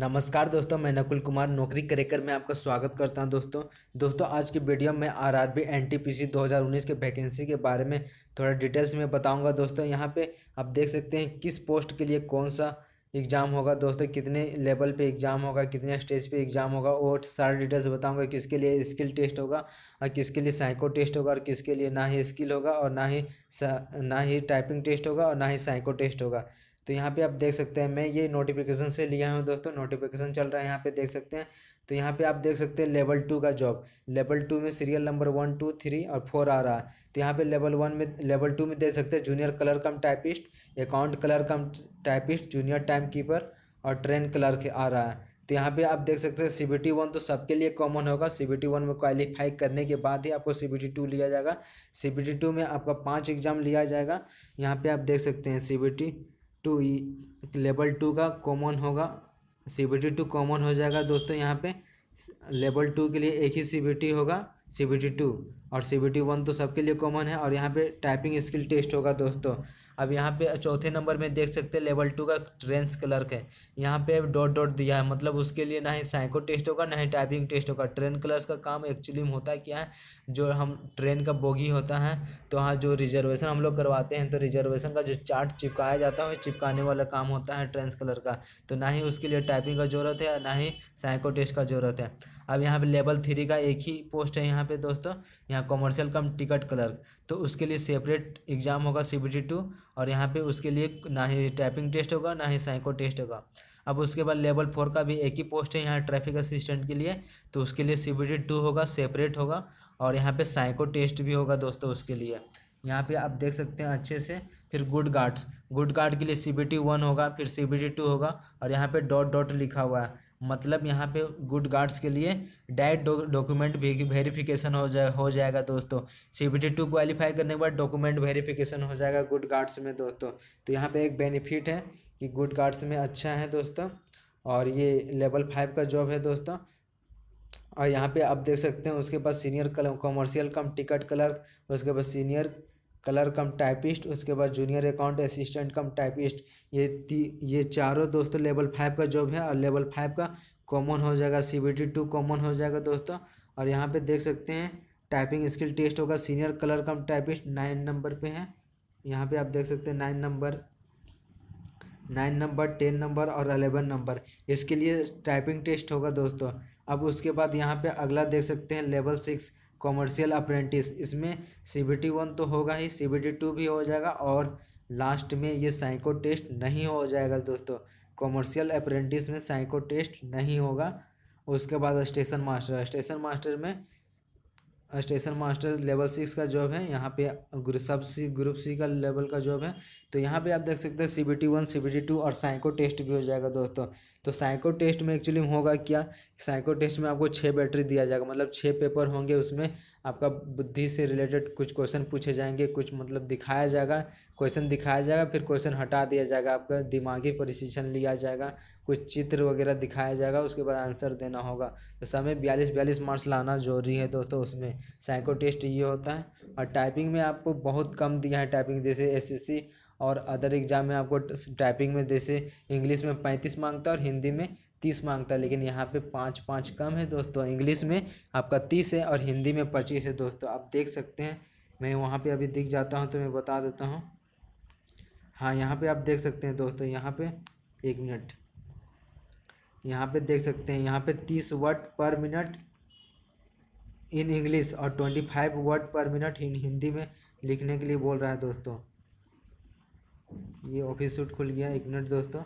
नमस्कार दोस्तों मैं नकुल कुमार नौकरी करेकर में आपका स्वागत करता हूं दोस्तों दोस्तों आज की वीडियो में आरआरबी एनटीपीसी 2019 के वैकेंसी के बारे में थोड़ा डिटेल्स में बताऊंगा दोस्तों यहां पे आप देख सकते हैं किस पोस्ट के लिए कौन सा एग्ज़ाम होगा दोस्तों कितने लेवल पे एग्ज़ाम होगा कितने स्टेज पे एग्ज़ाम होगा और सारे डिटेल्स बताऊंगा किसके लिए स्किल टेस्ट होगा और किसके लिए साइको टेस्ट होगा और किसके लिए ना ही स्किल होगा और ना ही ना ही टाइपिंग टेस्ट होगा और ना ही साइको टेस्ट होगा तो यहाँ पे आप देख सकते हैं मैं ये नोटिफिकेशन से लिया हूँ दोस्तों नोटिफिकेशन चल रहा है यहाँ पे देख सकते हैं तो यहाँ पे आप देख सकते हैं लेवल टू का जॉब लेवल टू में serial number one two three और फोर आ रहा है तो यहाँ पे लेवल वन में लेवल टू में देख सकते हैं junior clerk cum typist account clerk cum typist junior timekeeper और ट्रेन क्लर्क आ रहा है तो यहाँ पे आप देख सकते हैं सी बी टी वन तो सबके लिए कॉमन होगा सी बी टी वन में क्वालिफाई करने के बाद ही आपको सी बी टी टू लिया जाएगा सी बी टी टू में आपका पाँच एग्ज़ाम लिया जाएगा यहाँ पे आप देख सकते हैं C B T two level two का कॉमन होगा C B T two common हो जाएगा दोस्तों यहाँ पे लेवल टू के लिए एक ही सी बी टी होगा सी बी टी टू और सी बी टी वन तो सबके लिए कॉमन है और यहाँ पे टाइपिंग स्किल टेस्ट होगा दोस्तों अब यहाँ पे चौथे नंबर में देख सकते हैं लेवल टू का ट्रेंस क्लर्क है यहाँ पे डॉट डॉट दिया है मतलब उसके लिए ना ही साइको टेस्ट होगा ना ही टाइपिंग टेस्ट होगा ट्रेन क्लर्स का काम एक्चुअली में होता है क्या है जो हम ट्रेन का बोगी होता है तो हाँ जो रिजर्वेशन हम लोग करवाते हैं तो रिजर्वेशन का जो चार्ट चिपकाया जाता है चिपकाने वाला काम होता है ट्रेंस कलर का तो ना ही उसके लिए टाइपिंग का ज़रूरत है ना ही साइको टेस्ट का ज़रूरत है अब यहाँ पर लेवल थ्री का एक ही पोस्ट है यहाँ यहाँ पे दोस्तों यहाँ कॉमर्शियल कम टिकट क्लर्क तो उसके लिए सेपरेट एग्ज़ाम होगा सी बी टू और यहाँ पे उसके लिए ना ही टाइपिंग टेस्ट होगा ना ही साइको टेस्ट होगा अब उसके बाद लेवल फोर का भी एक ही पोस्ट है यहाँ ट्रैफिक असिस्टेंट के लिए तो उसके लिए सी बी होगा सेपरेट होगा और यहाँ पर साइको टेस्ट भी होगा दोस्तों उसके लिए यहाँ पर आप देख सकते हैं अच्छे से फिर गुड गार्ड्स गुड गार्ड के लिए सी बी वन होगा फिर सी बी टू होगा और यहाँ पे डॉट डॉट लिखा हुआ है मतलब यहाँ पे गुड गार्ड्स के लिए डायरेक्ट डॉक्यूमेंट भी वेरीफिकेशन हो जाए हो जाएगा दोस्तों C B T two qualify करने के बाद डॉक्यूमेंट वेरीफिकेशन हो जाएगा गुड गार्ड्स में दोस्तों तो यहाँ पे एक बेनिफिट है कि गुड गार्ड्स में अच्छा है दोस्तों और ये लेवल फाइव का जॉब है दोस्तों और यहाँ पर आप देख सकते हैं उसके पास senior commercial cum ticket clerk उसके पास सीनियर कलर कम टाइपिस्ट उसके बाद junior account assistant cum typist ये ती ये चारों दोस्तों लेवल फाइव का जॉब है और लेवल फाइव का कॉमन हो जाएगा C B T two common हो जाएगा दोस्तों और यहाँ पे देख सकते हैं टाइपिंग स्किल टेस्ट होगा senior clerk cum typist nine number पे है यहाँ पे आप देख सकते हैं nine number nine number ten number और अलेवन नंबर इसके लिए टाइपिंग टेस्ट होगा दोस्तों अब उसके बाद यहाँ पे अगला देख सकते हैं लेवल सिक्स कॉमर्शियल अप्रेंटिस इसमें सी बी टी वन तो होगा ही सी बी टी टू भी हो जाएगा और लास्ट में ये साइको टेस्ट नहीं हो जाएगा दोस्तों कॉमर्शियल अप्रेंटिस में साइको टेस्ट नहीं होगा उसके बाद स्टेशन मास्टर स्टेशन मास्टर में स्टेशन मास्टर लेवल सिक्स का जॉब है यहाँ पे सब सी ग्रुप सी का लेवल का जॉब है तो यहाँ पे आप देख सकते हैं C B T one C B T two और साइको टेस्ट भी हो जाएगा दोस्तों तो साइको टेस्ट में एक्चुअली होगा क्या साइको टेस्ट में आपको छः बैटरी दिया जाएगा मतलब छः पेपर होंगे उसमें आपका बुद्धि से रिलेटेड कुछ क्वेश्चन पूछे जाएंगे कुछ मतलब दिखाया जाएगा क्वेश्चन दिखाया जाएगा फिर क्वेश्चन हटा दिया जाएगा आपका दिमागी परीक्षण लिया जाएगा कुछ चित्र वगैरह दिखाया जाएगा उसके बाद आंसर देना होगा तो समय बयालीस बयालीस मार्क्स लाना जरूरी है दोस्तों उसमें साइको टेस्ट ये होता है और टाइपिंग में आपको बहुत कम दिया है टाइपिंग जैसे एस और अदर एग्ज़ाम में आपको टाइपिंग में जैसे इंग्लिश में पैंतीस मांगता है और हिंदी में तीस मांगता है लेकिन यहाँ पे पाँच पाँच कम है दोस्तों इंग्लिश में आपका तीस है और हिंदी में पच्चीस है दोस्तों आप देख सकते हैं मैं वहाँ पर अभी दिख जाता हूँ तो मैं बता देता हूँ हाँ यहाँ पर आप देख सकते हैं दोस्तों यहाँ पर एक मिनट यहाँ पे देख सकते हैं यहाँ पे तीस word per minute in English और twenty five word per minute in Hindi में लिखने के लिए बोल रहा है दोस्तों ये ऑफिस सूट खुल गया एक मिनट दोस्तों